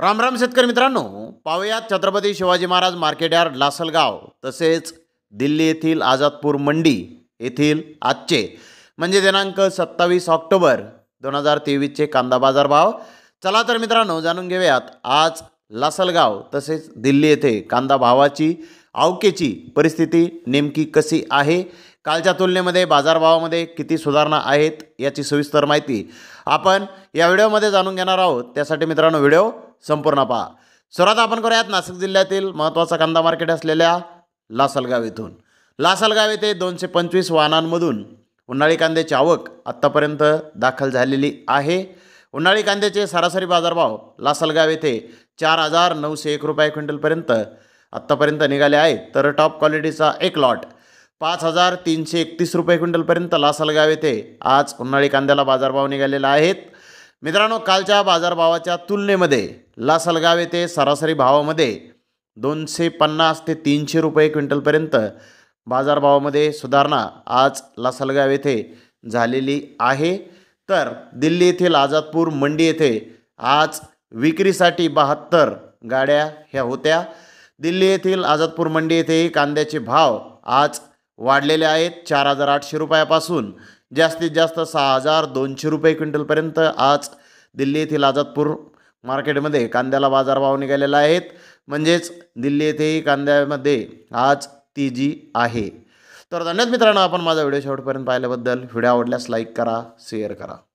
रामराम शेतकरी मित्रांनो पाहूयात छत्रपती शिवाजी महाराज मार्केटयार्ड लासलगाव तसेच दिल्ली येथील आझादपूर मंडी येथील आजचे म्हणजे दिनांक सत्तावीस ऑक्टोबर दोन हजार तेवीसचे कांदा बाजार भाव चला तर मित्रांनो जाणून घेऊयात आज लासलगाव तसेच दिल्ली येथे कांदा भावाची आवकेची परिस्थिती नेमकी कशी आहे कालच्या तुलनेमध्ये बाजारभावामध्ये किती सुधारणा आहेत याची सविस्तर माहिती आपण या व्हिडिओमध्ये जाणून घेणार आहोत त्यासाठी मित्रांनो व्हिडिओ संपूर्ण पहा सुरुवात आपण करूयात नाशिक जिल्ह्यातील महत्त्वाचा कांदा मार्केट असलेल्या लासलगाव येथून लासलगाव येथे दोनशे पंचवीस वाहनांमधून उन्हाळी कांद्याची आवक आत्तापर्यंत दाखल झालेली आहे उन्हाळी कांद्याचे सरासरी बाजारभाव लासलगाव येथे चार हजार नऊशे एक रुपये क्विंटलपर्यंत आत्तापर्यंत निघाले आहेत तर टॉप क्वालिटीचा एक लॉट पाच हजार तीनशे एकतीस रुपये क्विंटलपर्यंत लासलगाव येथे आज उन्हाळी कांद्याला बाजारभाव निघालेला आहेत मित्रांनो कालच्या बाजारभावाच्या तुलनेमध्ये लासलगाव येथे सरासरी भावामध्ये दोनशे पन्नास ते तीनशे रुपये क्विंटलपर्यंत बाजारभावामध्ये सुधारणा आज लासलगाव येथे झालेली आहे तर दिल्ली येथील आझादपूर मंडी येथे आज विक्रीसाठी बहात्तर गाड्या ह्या होत्या दिल्ली येथील आझादपूर मंडी येथेही कांद्याचे भाव आज वाढलेले आहेत चार हजार आठशे रुपयापासून जास्तीत जास्त सहा हजार दोनशे रुपये क्विंटलपर्यंत आज दिल्ली येथील आझादपूर मार्केटमध्ये कांद्याला बाजारभाव निघालेला आहेत म्हणजेच दिल्ली येथेही कांद्यामध्ये आज तेजी आहे तर धन्यवाद मित्रांनो आपण माझा व्हिडिओ शेवटपर्यंत पाहिल्याबद्दल व्हिडिओ आवडल्यास लाईक करा शेअर करा